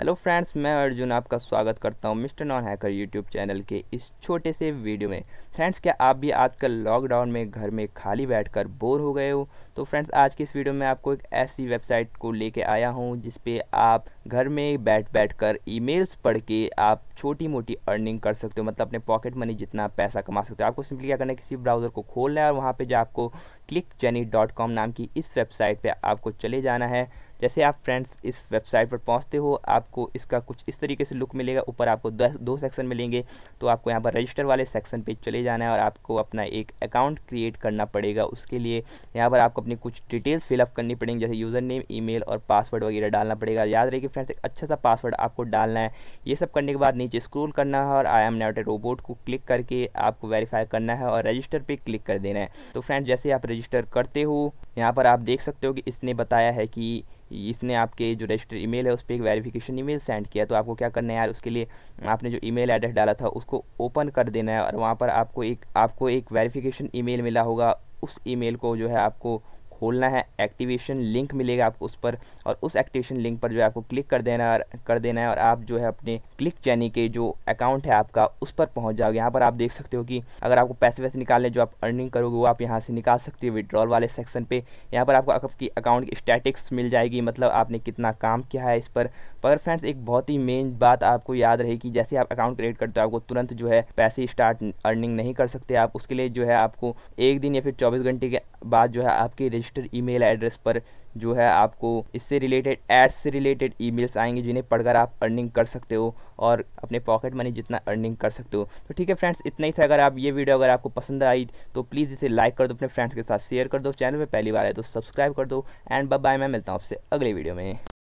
hello friends मैं अर्जुन आपका स्वागत करता हूं mister non hacker YouTube channel के इस छोटे से वीडियो में फ्रेंड्स क्या आप भी आजकल लॉकडाउन में घर में खाली बैठकर बोर हो गए हो तो फ्रेंड्स आज की इस वीडियो में आपको एक ऐसी वेबसाइट को लेके आया हूं जिस पे आप घर में बैठ बैठ कर ईमेल्स पढ़ के आप छोटी मोटी अर्निंग कर सकते हो मतलब अपने पॉकेट मनी जितना पैसा कमा सकते हो आपको सिंपली क्या करना है किसी ब्राउज़र को खोलना है और वहाँ पर जो आपको क्लिक नाम की इस वेबसाइट पर आपको चले जाना है जैसे आप फ्रेंड्स इस वेबसाइट पर पहुंचते हो आपको इसका कुछ इस तरीके से लुक मिलेगा ऊपर आपको दो सेक्शन मिलेंगे तो आपको यहाँ पर रजिस्टर वाले सेक्शन पे चले जाना है और आपको अपना एक अकाउंट क्रिएट करना पड़ेगा उसके लिए यहाँ पर आपको अपनी कुछ डिटेल्स फिलअप करनी पड़ेंगी जैसे यूज़र नेम ई और पासवर्ड वगैरह डालना पड़ेगा याद रहे कि फ्रेंड्स एक अच्छा सा पासवर्ड आपको डालना है ये सब करने के बाद नीचे स्क्रोल करना है और आई एम नाउट रोबोट को क्लिक करके आपको वेरीफाई करना है और रजिस्टर पर क्लिक कर देना है तो फ्रेंड्स जैसे आप रजिस्टर करते हो यहाँ पर आप देख सकते हो कि इसने बताया है कि इसने आपके जो रजिस्टर ईमेल है उस पर एक वेरिफिकेशन ईमेल सेंड किया तो आपको क्या करना है यार उसके लिए आपने जो ईमेल एड्रेस डाला था उसको ओपन कर देना है और वहाँ पर आपको एक आपको एक वेरिफिकेशन ईमेल मिला होगा उस ईमेल को जो है आपको खोलना है एक्टिवेशन लिंक मिलेगा आपको उस पर और उस एक्टिवेशन लिंक पर जो है आपको क्लिक कर देना कर देना है और आप जो है अपने क्लिक चैनी के जो अकाउंट है आपका उस पर पहुँच जाओगे यहाँ पर आप देख सकते हो कि अगर आपको पैसे वैसे निकालने जो आप अर्निंग करोगे वो आप यहाँ से निकाल सकते हो विड्रॉल वाले सेक्शन पर यहाँ पर आपको आपकी अकाउंट की स्टैटिक्स मिल जाएगी मतलब आपने कितना काम किया है इस पर पर फ्रेंड्स एक बहुत ही मेन बात आपको याद रहे कि जैसे आप अकाउंट क्रिएट करते हो आपको तुरंत जो है पैसे स्टार्ट अर्निंग नहीं कर सकते आप उसके लिए जो है आपको एक दिन या फिर चौबीस घंटे के बाद जो है आपकी रजिस्टर रजिस्टर ईमेल एड्रेस पर जो है आपको इससे रिलेटेड एड्स से रिलेटेड ईमेल्स आएंगे जिन्हें पढ़कर आप अर्निंग कर सकते हो और अपने पॉकेट मनी जितना अर्निंग कर सकते हो तो ठीक है फ्रेंड्स इतना ही था अगर आप ये वीडियो अगर आपको पसंद आई तो प्लीज़ इसे लाइक कर दो अपने फ्रेंड्स के साथ शेयर कर दो चैनल पर पहली बार है तो सब्सक्राइब कर दो एंड बाय मैं मिलता हूँ आपसे अगले वीडियो में